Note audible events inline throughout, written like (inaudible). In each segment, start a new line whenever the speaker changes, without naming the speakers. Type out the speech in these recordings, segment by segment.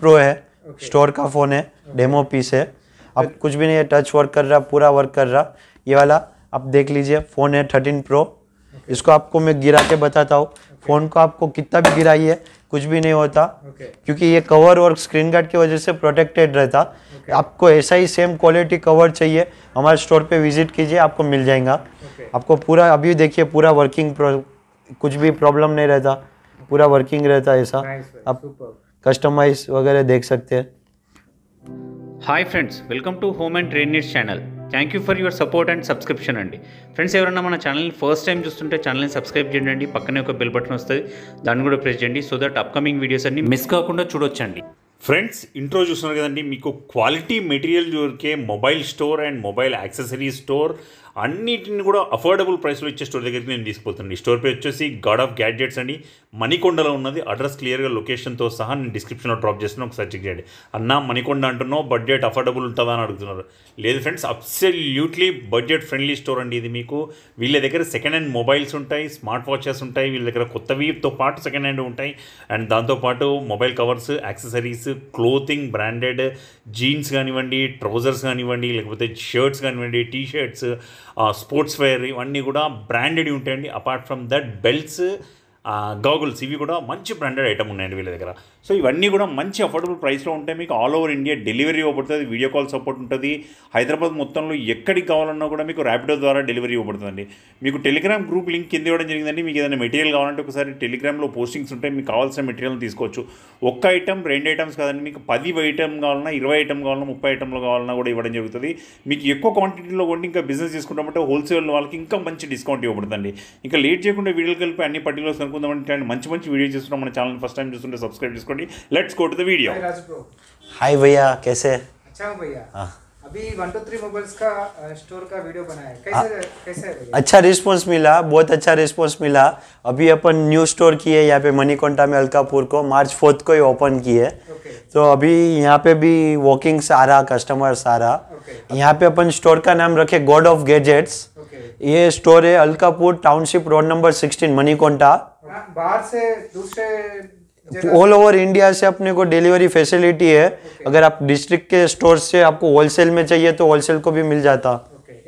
Pro है okay. Store का phone है okay. डेमो पीस है अब कुछ भी नहीं है टच वर्क कर रहा पूरा वर्क कर रहा ये वाला आप देख लीजिए फ़ोन है थर्टीन प्रो okay. इसको आपको मैं गिरा के बताता हूँ okay. फ़ोन को आपको कितना भी गिराइए कुछ भी नहीं होता okay. क्योंकि ये कवर और स्क्रीन गार्ड की वजह से प्रोटेक्टेड रहता okay. आपको ऐसा ही सेम क्वालिटी कवर चाहिए हमारे स्टोर पे विजिट कीजिए आपको मिल जाएगा okay. आपको पूरा अभी देखिए पूरा वर्किंग कुछ भी प्रॉब्लम नहीं रहता पूरा वर्किंग रहता ऐसा nice आप కస్టమైజ్ वगैरह देख సక్తే
hi friends welcome to home and trade channel thank you for your support and subscription అండి ఫ్రెండ్స్ ఎవరైనా మన ఛానల్ని ఫస్ట్ టైం చూస్తుంటే ఛానల్ని సబ్స్క్రైబ్ చేయండి పక్కనే ఒక బెల్ బటన్ వస్తుంది దాన్ని కూడా ప్రెస్ చేయండి సో దట్ అప్కమింగ్ వీడియోస్ అన్ని మిస్ కాకుండా చూడొచ్చండి ఫ్రెండ్స్ ఇంట్రో చూస్తున్నారు కదండి మీకు క్వాలిటీ మెటీరియల్ దొరికే mobile store and mobile accessory store అన్నిటిని కూడా అఫోర్డబుల్ ప్రైస్లో ఇచ్చే స్టోర్ దగ్గరికి నేను తీసుకుపోతాను ఈ స్టోర్ పేరు వచ్చేసి గాడ్ ఆఫ్ గ్యాడ్జెట్స్ అండి మణికొండలో ఉన్నది అడ్రస్ క్లియర్గా లొకేషన్తో సహా నేను డిస్క్రిప్షన్లో డ్రాప్ చేస్తున్నా ఒకసారి సర్చ్ చేయండి అన్న మణికొండ అంటున్నావు బడ్జెట్ అఫోర్డబుల్ ఉంటుందా అని అడుగుతున్నారు లేదు friends absolutely budget friendly store అండి ఇది మీకు వీళ్ళ దగ్గర సెకండ్ హ్యాండ్ మొబైల్స్ ఉంటాయి స్మార్ట్ వాచెస్ ఉంటాయి వీళ్ళ దగ్గర కొత్తవితో పాటు సెకండ్ హ్యాండ్ ఉంటాయి అండ్ దాంతోపాటు mobile covers accessories clothing branded jeans కానివ్వండి ట్రౌజర్స్ కానివ్వండి లేకపోతే షర్ట్స్ కానివ్వండి టీ షర్ట్స్ స్పోర్ట్స్ వేర్ ఇవన్నీ కూడా బ్రాండెడ్ ఉంటాయండి apart from that belts goggles ఇవి కూడా మంచి బ్రాండెడ్ ఐటమ్ ఉన్నాయండి వీళ్ళ దగ్గర సో ఇవన్నీ కూడా మంచి అఫోర్డబుల్ ప్రైస్లో ఉంటాయి మీకు ఆల్ ఓవర్ ఇండియా డెలివరీ ఇవ్వబడుతుంది వీడియో కాల్ సపోర్ట్ ఉంటుంది హైదరాబాద్ మొత్తంలో ఎక్కడికి కావాలన్నా కూడా మీకు ర్యాపిడో ద్వారా డెలివరీ ఇవ్వబడుతుందండి మీకు టెలిగ్రామ్ గ్రూప్ లింక్ కింద ఇవ్వడం జరిగిందండి మీకు ఏదైనా మెటీరియల్ కావాలంటే ఒకసారి టెలిగ్రామ్లో పోస్టింగ్స్ ఉంటాయి మీకు కావాల్సిన మెటీరియల్ తీసుకోవచ్చు ఒక్క ఐటమ్ రెండు ఐటమ్స్ కాదండి మీకు పది ఐటమ్ కావాలన్నా ఇరవై ఐటమ్ కావాలన్నా ముప్పై ఐటమ్లు కావాలన్నా కూడా ఇవ్వడం జరుగుతుంది మీకు ఎక్కువ క్వాంటిటీలో కూడా ఇంకా బిజినెస్ తీసుకుంటామంటే హోల్సేల్ వాళ్ళకి ఇంకా మంచి డిస్కౌంట్ ఇవ్వబడుతుంది ఇంకా లేట్ చేయకుండా వీడియోలు కలిపి అన్ని పర్టికులర్స్ అనుకుందామంటే మంచి మంచి వీడియో చేస్తున్నాం మన ఛానల్ ఫస్ట్ టైం చూస్తుంటే సబ్స్క్రైబ్ చేసుకుంటే let's go to the video
hi भैया कैसे अच्छा भैया अभी वन टू थ्री मोबाइल्स का स्टोर का वीडियो बनाया है कैसे कैसे है अच्छा रिस्पॉन्स मिला बहुत अच्छा रिस्पॉन्स मिला अभी अपन न्यू स्टोर किए यहाँ पे मनीकोंटा में अलकापुर को मार्च फोर्थ को ही ओपन किए ओके तो अभी यहाँ पे भी वॉकिंग सारा कस्टमर सारा यहाँ पे अपन स्टोर का नाम रखे गॉड ऑफ गैजेट्स ये स्टोर है Alkapur township road number sixteen Manikonda बाहर से दूसरे ऑल ओवर इंडिया से अपने को डिलीवरी फैसिलिटी है okay. अगर आप डिस्ट्रिक्ट के स्टोर से आपको होलसेल में चाहिए तो होलसेल को भी मिल जाता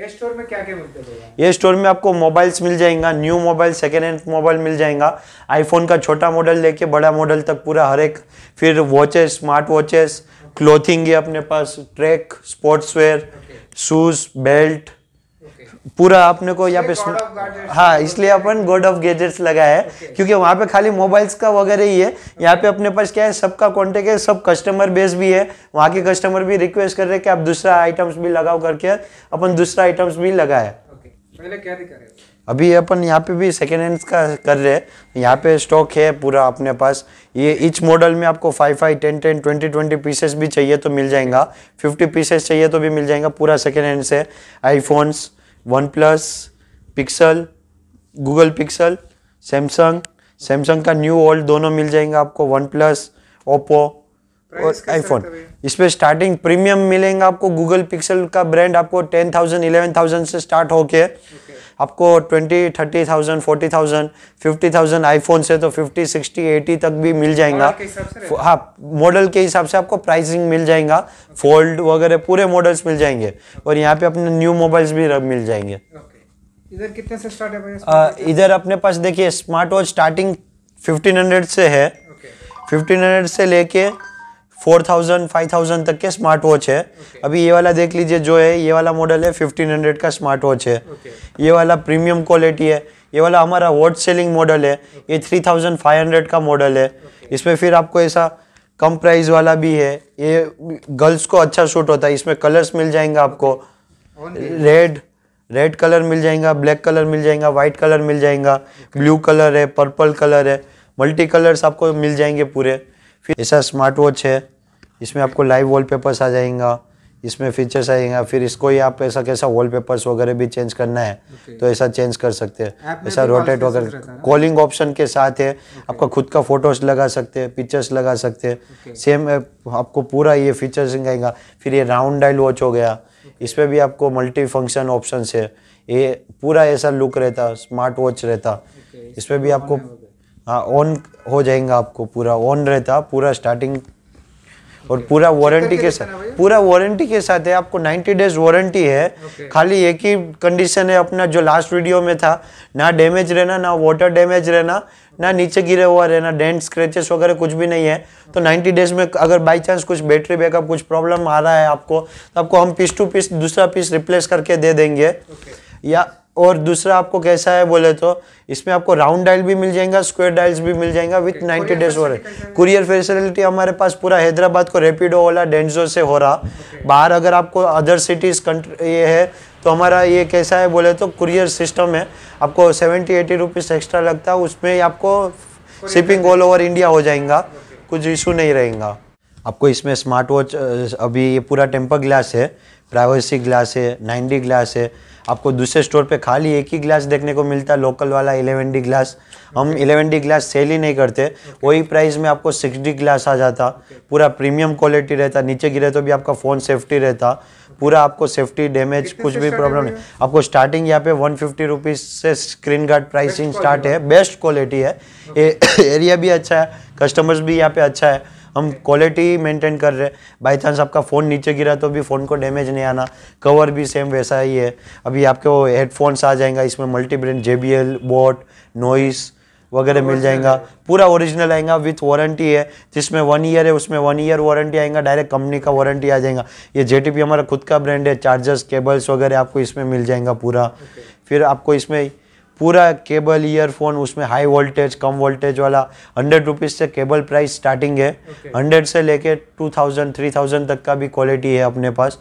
ये स्टोर में क्या क्या मिलते हैं ये स्टोर में आपको मोबाइल्स मिल जाएगा new mobile second hand mobile मिल जाएगा आईफोन का छोटा मॉडल लेके बड़ा मॉडल तक पूरा हर एक फिर वॉचेस स्मार्ट वॉचेस क्लोथिंग है अपने पास track sports wear shoes belt पूरा अपने को यहाँ पे हाँ इसलिए अपन गॉड ऑफ गैजेट्स लगाया है okay. क्योंकि वहाँ पे खाली मोबाइल्स का वगैरह ही है यहाँ पे अपने पास क्या है सबका कॉन्टेक्ट है सब कस्टमर बेस भी है वहाँ के कस्टमर भी रिक्वेस्ट कर रहे हैं कि आप दूसरा आइटम्स भी लगाओ करके अपन दूसरा आइटम्स भी लगाए
okay.
अभी अपन यहाँ पे भी सेकेंड हैंड का कर रहे हैं यहाँ पे स्टॉक है पूरा अपने पास ये इच मॉडल में आपको five five ten ten twenty twenty pieces भी चाहिए तो मिल जाएगा फिफ्टी पीसेस चाहिए तो भी मिल जाएगा पूरा सेकेंड हैंड से iPhones OnePlus Pixel Google Pixel Samsung Samsung का न्यू ओल्ड दोनों मिल जाएंगे आपको वन प्लस ओप्पो और आईफोन इसमें स्टार्टिंग प्रीमियम मिलेंगे आपको गूगल पिक्सल का ब्रांड आपको टेन थाउजेंड इलेवन थाउजेंड से स्टार्ट होके okay. आपको twenty thirty thousand forty thousand fifty thousand iPhone से तो फिफ्टी सिक्सटी एटी तक भी मिल जाएगा हाँ मॉडल के हिसाब से आपको प्राइसिंग मिल जाएगा फोल्ड वगैरह पूरे मॉडल्स मिल जाएंगे और यहाँ पे अपने न्यू मोबाइल्स भी मिल जाएंगे
इधर कितने से स्टार्ट
इधर अपने पास देखिए स्मार्ट वॉच स्टार्टिंग फिफ्टीन से है 1500 से लेके फोर थाउजेंड फाइव थाउजेंड तक के स्मार्ट वॉच है okay. अभी ये वाला देख लीजिए जो है ये वाला मॉडल है फिफ्टीन हंड्रेड का स्मार्ट वॉच है okay. ये वाला प्रीमियम क्वालिटी है ये वाला हमारा वॉच सेलिंग मॉडल है ये थ्री थाउजेंड फाइव हंड्रेड का मॉडल है okay. इसमें फिर आपको ऐसा कम प्राइस वाला भी है ये गर्ल्स को अच्छा सूट होता है इसमें कलर्स मिल जाएंगे आपको रेड रेड कलर मिल जाएगा ब्लैक कलर मिल जाएगा वाइट कलर मिल जाएगा ब्लू कलर है पर्पल कलर है मल्टी कलर्स आपको मिल जाएंगे पूरे फिर ऐसा स्मार्ट वॉच है इसमें आपको लाइव वॉलपेपर्स आ जाएगा इसमें फीचर्स आएगा फिर इसको ही आप ऐसा कैसा वॉलपेपर्स वगैरह भी चेंज करना है okay. तो ऐसा चेंज कर सकते हैं ऐसा रोटेट वगैरह कॉलिंग ऑप्शन के साथ है okay. आपका खुद का फोटोज लगा सकते हैं पिक्चर्स लगा सकते हैं okay. सेम आपको पूरा ये फीचर्स आएगा फिर ये राउंड डायल वॉच हो गया इस पर भी आपको मल्टी फंक्शन ऑप्शन है ये पूरा ऐसा लुक रहता स्मार्ट वॉच रहता इसमें भी आपको हाँ ऑन हो जाएगा आपको पूरा ऑन रहता पूरा स्टार्टिंग और पूरा वारंटी के साथ पूरा वारंटी के साथ है आपको 90 डेज वारंटी है खाली एक ही कंडीशन है अपना जो लास्ट वीडियो में था ना डैमेज रहना ना वाटर डैमेज रहना ना नीचे गिरे हुआ रहना डेंट स्क्रेचेस वगैरह कुछ भी नहीं है तो 90 डेज में अगर बाई चांस कुछ बैटरी बैकअप कुछ प्रॉब्लम आ रहा है आपको तो आपको हम पीस टू पीस दूसरा पीस रिप्लेस करके दे देंगे या और दूसरा आपको कैसा है बोले तो इसमें आपको राउंड डायल भी मिल जाएगा स्क्वायर डायल्स भी मिल जाएगा विथ नाइन्टी डेज हो रहे कुरियर फैसिलिटी हमारे पास पूरा हैदराबाद को रेपिडो ओला डेंजो से हो रहा बाहर अगर आपको अदर सिटीज़ कंट्री ये है तो हमारा ये कैसा है बोले तो कुरियर सिस्टम है आपको सेवेंटी एटी रुपीज़ एक्स्ट्रा लगता है उसमें आपको शिपिंग ऑल ओवर इंडिया हो जाएगा कुछ इशू नहीं रहेगा आपको इसमें स्मार्ट वॉच अभी ये पूरा टेम्पर ग्लास है प्राइवेसी ग्लास है नाइन डी ग्लास है आपको दूसरे स्टोर पे खाली एक ही ग्लास देखने को मिलता है लोकल वाला इलेवन डी ग्लास हम इलेवन डी ग्लास सेल ही नहीं करते वही प्राइस में आपको सिक्स डी ग्लास आ जाता पूरा प्रीमियम क्वालिटी रहता नीचे गिरे तो भी आपका फ़ोन सेफ्टी रहता पूरा आपको सेफ्टी डैमेज कुछ भी प्रॉब्लम नहीं आपको स्टार्टिंग यहाँ पे वन फिफ्टी रुपीज़ से स्क्रीन गार्ड प्राइसिंग स्टार्ट है बेस्ट क्वालिटी है एरिया (laughs) भी अच्छा है कस्टमर्स भी यहाँ पे अच्छा है हम क्वालिटी मेंटेन कर रहे हैं बाई चांस आपका फ़ोन नीचे गिरा तो भी फ़ोन को डैमेज नहीं आना कवर भी सेम वैसा ही है अभी आपके वो हेडफोन्स आ जाएगा इसमें multi brand J B L boAt Noise वगैरह मिल जाएगा पूरा ओरिजिनल आएगा विथ वारंटी है जिसमें वन ईयर है उसमें वन ईयर वारंटी आएगा डायरेक्ट कंपनी का वारंटी आ जाएगा ये जे हमारा खुद का ब्रांड है चार्जर्स केबल्स वगैरह आपको इसमें मिल जाएगा पूरा फिर आपको इसमें पूरा केबल ईयरफोन उसमें हाई वोल्टेज कम वोल्टेज वाला हंड्रेड रुपीज़ से केबल प्राइस स्टार्टिंग है हंड्रेड okay. से लेके टू थाउजेंड थ्री थाउजेंड तक का भी क्वालिटी है अपने पास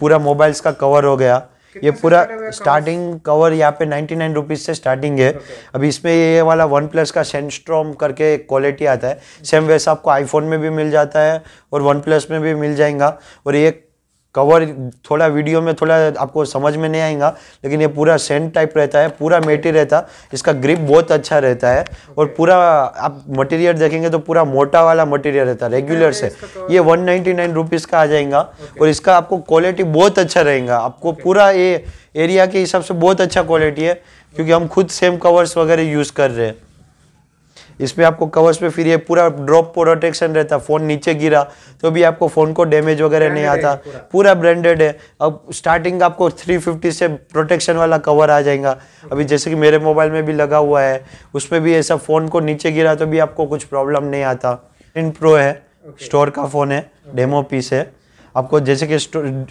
पूरा मोबाइल्स का कवर हो गया ये पूरा स्टार्टिंग कवर यहाँ पे नाइन्टी नाइन रुपीज़ से स्टार्टिंग है okay. अभी इसमें ये वाला वन प्लस का सेंस्ट्रॉम करके एक क्वालिटी आता है सेम वैसा आपको आईफोन में भी मिल जाता है और वन प्लस में भी मिल जाएगा और ये कवर थोड़ा वीडियो में थोड़ा आपको समझ में नहीं आएगा लेकिन ये पूरा सेंट टाइप रहता है पूरा मेटी रहता इसका ग्रिप बहुत अच्छा रहता है okay. और पूरा आप मटेरियल देखेंगे तो पूरा मोटा वाला मटेरियल रहता है रेगुलर से ये वन नाइन्टी नाइन रुपीज़ का आ जाएगा okay. और इसका आपको क्वालिटी बहुत अच्छा रहेगा आपको okay. पूरा ये एरिया के हिसाब से बहुत अच्छा क्वालिटी है क्योंकि हम खुद सेम कवर्स वगैरह यूज़ कर रहे हैं इसमें आपको कवर्स पे फिर ये पूरा ड्रॉप प्रोटेक्शन रहता फ़ोन नीचे गिरा तो भी आपको फ़ोन को डैमेज वगैरह नहीं आता पूरा ब्रांडेड है अब स्टार्टिंग आपको 350 से प्रोटेक्शन वाला कवर आ जाएगा अभी जैसे कि मेरे मोबाइल में भी लगा हुआ है उसमें भी ऐसा फ़ोन को नीचे गिरा तो भी आपको कुछ प्रॉब्लम नहीं आता इन प्रो है स्टोर का फ़ोन है डेमो पीस है आपको जैसे कि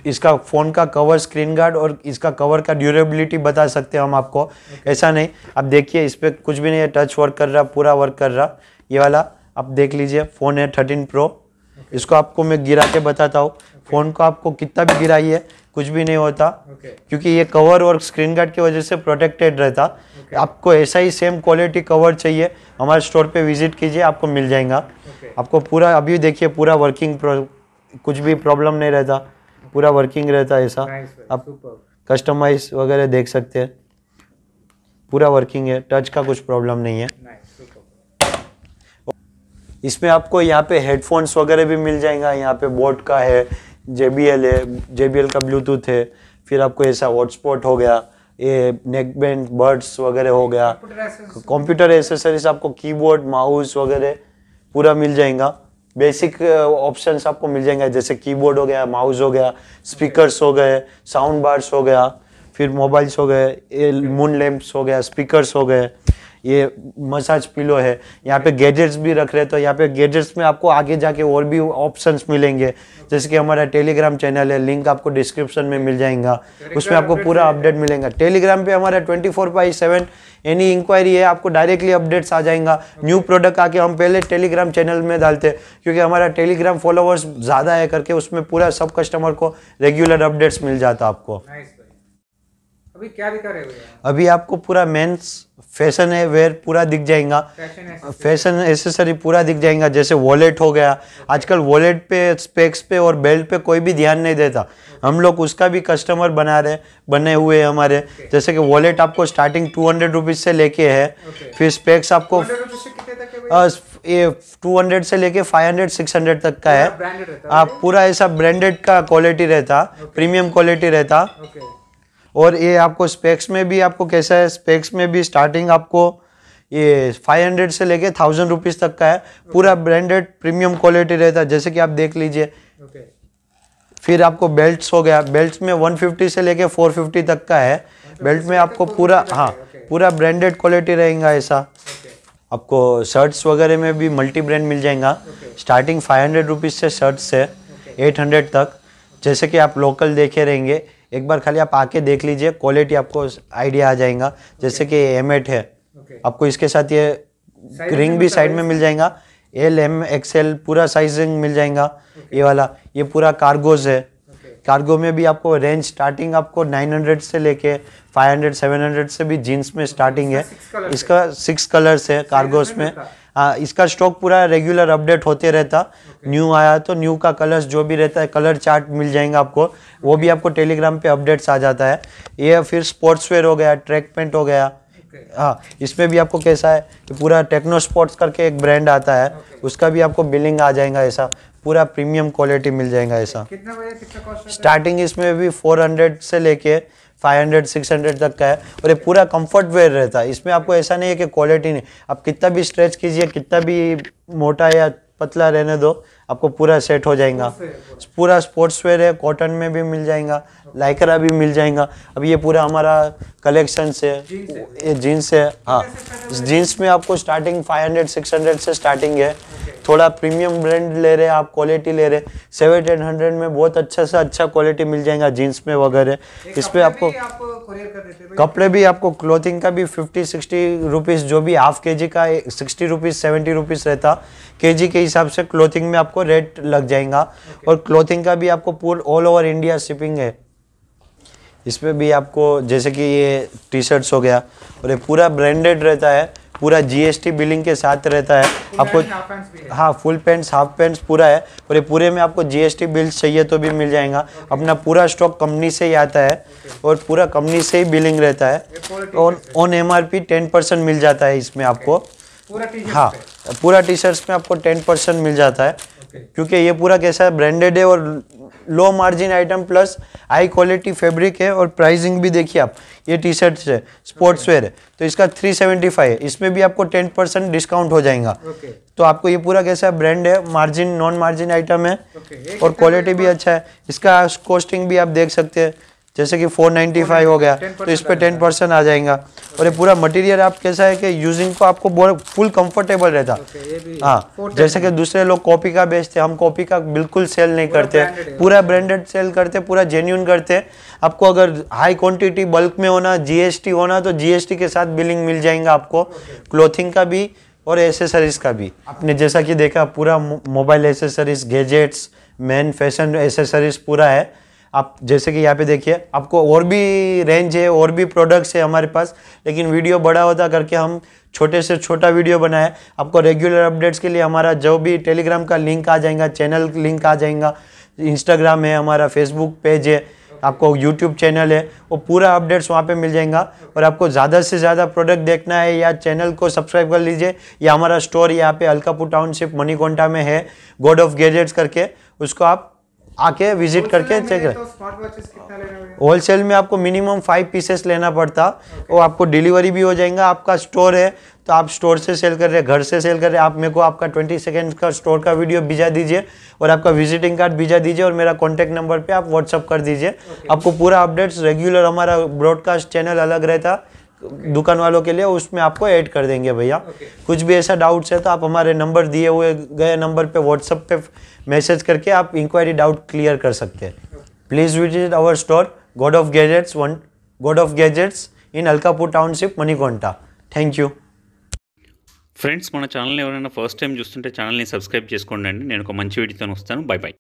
इसका फ़ोन का कवर स्क्रीन गार्ड और इसका कवर का ड्यूरेबिलिटी बता सकते हैं हम आपको okay. ऐसा नहीं आप देखिए इस पर कुछ भी नहीं है टच वर्क कर रहा पूरा वर्क कर रहा ये वाला आप देख लीजिए फ़ोन है थर्टीन प्रो okay. इसको आपको मैं गिरा के बताता हूँ okay. फ़ोन को आपको कितना भी गिराइए कुछ भी नहीं होता okay. क्योंकि ये कवर और स्क्रीन गार्ड की वजह से प्रोटेक्टेड रहता okay. आपको ऐसा ही सेम क्वालिटी कवर चाहिए हमारे स्टोर पे विजिट कीजिए आपको मिल जाएगा okay. आपको पूरा अभी देखिए पूरा वर्किंग कुछ भी प्रॉब्लम नहीं रहता पूरा वर्किंग रहता है ऐसा आप कस्टमाइज वगैरह देख सकते हैं पूरा वर्किंग है टच का कुछ प्रॉब्लम नहीं है इसमें आपको यहाँ पे हेडफोन्स वगैरह भी मिल जाएगा यहाँ पे बोट का है जे बी एल है जे बी एल का ब्लूटूथ है फिर आपको ऐसा हॉटस्पॉट हो गया ये नेक बैंड बर्ड्स वगैरह हो गया कंप्यूटर एसेसरीज आपको कीबोर्ड माउस वगैरह पूरा मिल जाएगा बेसिक ऑप्शंस uh, आपको मिल जाएंगे जैसे कीबोर्ड हो गया माउस हो गया स्पीकर्स हो गए साउंड बार्स हो गया फिर मोबाइल्स हो गए मून लैंप्स हो गया स्पीकर्स हो गए ये मसाज पिलो है यहाँ पे गैजेट्स भी रख रहे हैं तो यहाँ पे गैजेट्स में आपको आगे जाके और भी ऑप्शंस मिलेंगे जैसे कि हमारा टेलीग्राम चैनल है लिंक आपको डिस्क्रिप्शन में मिल जाएगा उसमें आपको पूरा अपडेट मिलेगा टेलीग्राम पे हमारा twenty four by seven any inquiry है आपको डायरेक्टली अपडेट्स आ जाएगा न्यू प्रोडक्ट आके हम पहले टेलीग्राम चैनल में डालते क्योंकि हमारा टेलीग्राम फॉलोअर्स ज़्यादा है करके उसमें पूरा सब कस्टमर को रेगुलर अपडेट्स मिल जाता आपको
अभी क्या दिखा रहे हो
अभी आपको पूरा मेंस फैशन है वेयर पूरा दिख जाएगा फैशन एसेसरी पूरा दिख जाएगा जैसे वॉलेट हो गया आजकल वॉलेट पे स्पेक्स पे और बेल्ट पे कोई भी ध्यान नहीं देता हम लोग उसका भी कस्टमर बना रहे बने हुए हैं हमारे जैसे कि वॉलेट आपको स्टार्टिंग टू हंड्रेड रुपीज़ से लेके है फिर स्पेक्स आपको ये टू हंड्रेड से लेके फाइव हंड्रेड सिक्स हंड्रेड तक का है आप पूरा ऐसा ब्रांडेड का क्वालिटी रहता प्रीमियम क्वालिटी रहता और ये आपको स्पेक्स में भी आपको कैसा है स्पेक्स में भी स्टार्टिंग आपको ये 500 से लेके थाउजेंड रुपीज़ तक का है पूरा ब्रांडेड प्रीमियम क्वालिटी रहता है जैसे कि आप देख लीजिए फिर आपको बेल्ट्स हो गया बेल्ट्स में 150 से लेके 450 तक का है बेल्ट में आपको पूरा हाँ पूरा ब्रांडेड क्वालिटी रहेगा ऐसा आपको शर्ट्स वगैरह में भी मल्टी ब्रांड मिल जाएगा स्टार्टिंग फाइव हंड्रेड रुपीज़ से शर्ट्स है एट हंड्रेड तक जैसे कि आप लोकल देखे रहेंगे एक बार खाली आप आके देख लीजिए क्वालिटी आपको आइडिया आ जाएगा जैसे कि एम एट है आपको इसके साथ ये
रिंग भी साइड में
मिल जाएगा एल एम एक्सएल पूरा साइज रिंग मिल जाएगा ये वाला ये पूरा कार्गोज है कार्गो में भी आपको रेंज स्टार्टिंग आपको 900 से लेके 500 700 से भी जीन्स में स्टार्टिंग है इसका सिक्स कलर्स है कार्गोस में आ, इसका स्टॉक पूरा रेगुलर अपडेट होते रहता okay. न्यू आया तो न्यू का कलर्स जो भी रहता है कलर चार्ट मिल जाएंगे आपको वो भी आपको टेलीग्राम पे अपडेट्स आ जाता है ये फिर स्पोर्ट्स वेयर हो गया ट्रैक पेंट हो गया हाँ इसमें भी आपको कैसा है कि पूरा टेक्नो स्पोर्ट्स करके एक ब्रांड आता है okay. उसका भी आपको बिलिंग आ जाएगा ऐसा पूरा प्रीमियम क्वालिटी मिल जाएगा ऐसा स्टार्टिंग इसमें भी फोर से लेके 500 600 तक का है और ये पूरा कंफर्ट वेयर रहता है इसमें आपको ऐसा नहीं है कि क्वालिटी नहीं आप कितना भी स्ट्रेच कीजिए कितना भी मोटा या पतला रहने दो आपको पूरा सेट हो जाएगा पूरा स्पोर्ट्स वेयर है कॉटन में भी मिल जाएगा लाइकरा भी मिल जाएगा अब ये पूरा हमारा कलेक्शन से ये जीन्स है हाँ जीन्स में आपको स्टार्टिंग 500 600 से स्टार्टिंग है थोड़ा प्रीमियम ब्रांड ले रहे हैं आप क्वालिटी ले रहे हैं सेवन एट हंड्रेड में बहुत अच्छा से अच्छा क्वालिटी मिल जाएगा जीन्स में वगैरह इस पर आपको कुरियर कर देते हैं कपड़े भी आपको क्लोथिंग का भी फिफ्टी सिक्सटी रुपीज़ जो भी हाफ के जी का सिक्सटी रुपीज़ सेवेंटी रुपीज़ रहता के जी के हिसाब से क्लोथिंग में आपको रेट लग जाएगा okay. और क्लोथिंग का भी आपको पूरा ऑल ओवर इंडिया शिपिंग है इसमें भी आपको जैसे कि ये टी शर्ट्स हो गया और ये पूरा ब्रांडेड रहता है पूरा जीएसटी बिलिंग के साथ रहता है आपको हाँ फुल पेंट्स हाफ पैंट्स पूरा है और ये पूरे में आपको जीएसटी बिल्स चाहिए तो भी मिल जाएगा अपना पूरा स्टॉक कंपनी से ही आता है और पूरा कंपनी से ही बिलिंग रहता है और on M R P ten percent मिल जाता है इसमें आपको हाँ पूरा टी शर्ट्स में आपको टेन परसेंट मिल जाता है क्योंकि ये पूरा कैसा है ब्रांडेड है और low margin item plus high quality fabric है और प्राइसिंग भी देखिए आप ये टी शर्ट है स्पोर्ट्स वेयर है तो इसका 375 है इसमें भी आपको 10 परसेंट डिस्काउंट हो जाएगा okay. तो आपको ये पूरा कैसा ब्रांड है मार्जिन नॉन मार्जिन आइटम है okay. और क्वालिटी भी अच्छा है इसका कॉस्टिंग भी आप देख सकते हैं जैसे कि 495 हो गया तो इस पर टेन परसेंट आ जाएगा और ये पूरा मटेरियल आप कैसा है कि यूजिंग को आपको बहुत फुल कंफर्टेबल रहता हाँ जैसे कि दूसरे लोग कॉपी का बेचते हम कॉपी का बिल्कुल सेल नहीं करते पूरा ब्रांडेड सेल करते पूरा जेन्यून करते आपको अगर हाई क्वांटिटी बल्क में होना जीएसटी होना तो जीएसटी के साथ बिलिंग मिल जाएगा आपको क्लोथिंग का भी और एसेसरीज का भी आपने जैसा कि देखा पूरा mobile accessories gadgets men fashion accessories पूरा है आप जैसे कि यहाँ पे देखिए आपको और भी रेंज है और भी प्रोडक्ट्स है हमारे पास लेकिन वीडियो बड़ा होता करके हम छोटे से छोटा वीडियो बनाए आपको रेगुलर अपडेट्स के लिए हमारा जो भी टेलीग्राम का लिंक आ जाएगा चैनल लिंक आ जाएगा इंस्टाग्राम है हमारा फेसबुक पेज है आपको यूट्यूब चैनल है वो पूरा अपडेट्स वहाँ पे मिल जाएगा और आपको ज़्यादा से ज़्यादा प्रोडक्ट देखना है या चैनल को सब्सक्राइब कर लीजिए या हमारा स्टोर यहाँ पे अलकापुर टाउनशिप मनीकोंटा में है गॉड ऑफ गैजेट्स करके उसको आप आके विजिट करके चेक कर तो होलसेल में आपको मिनिमम फाइव पीसेस लेना पड़ता वो आपको डिलीवरी भी हो जाएगा आपका स्टोर है तो आप स्टोर से सेल कर रहे हैं घर से सेल कर रहे हैं आप मेरे को आपका ट्वेंटी सेकेंड का स्टोर का वीडियो भिजा दीजिए और आपका विजिटिंग कार्ड भिजा दीजिए और मेरा कॉन्टैक्ट नंबर पे आप व्हाट्सअप कर दीजिए okay. आपको पूरा अपडेट्स रेगुलर हमारा ब्रॉडकास्ट चैनल अलग रहता दुकान वालों के लिए उसमें आपको ऐड कर देंगे भैया okay. कुछ भी ऐसा डाउट्स है तो आप हमारे नंबर दिए हुए गए नंबर पे व्हाट्सअप पे मैसेज करके आप इंक्वायरी डाउट क्लियर कर सकते हैं please visit our store god of gadgets one god of gadgets in Alkapur township Manikonda thank you
friends मैं ఛానల్ ఎవరైనా टाइम టైం చూస్తుంటే ఛానల్ని సబ్స్క్రైబ్ చేసుకోండి అండి बाय बाय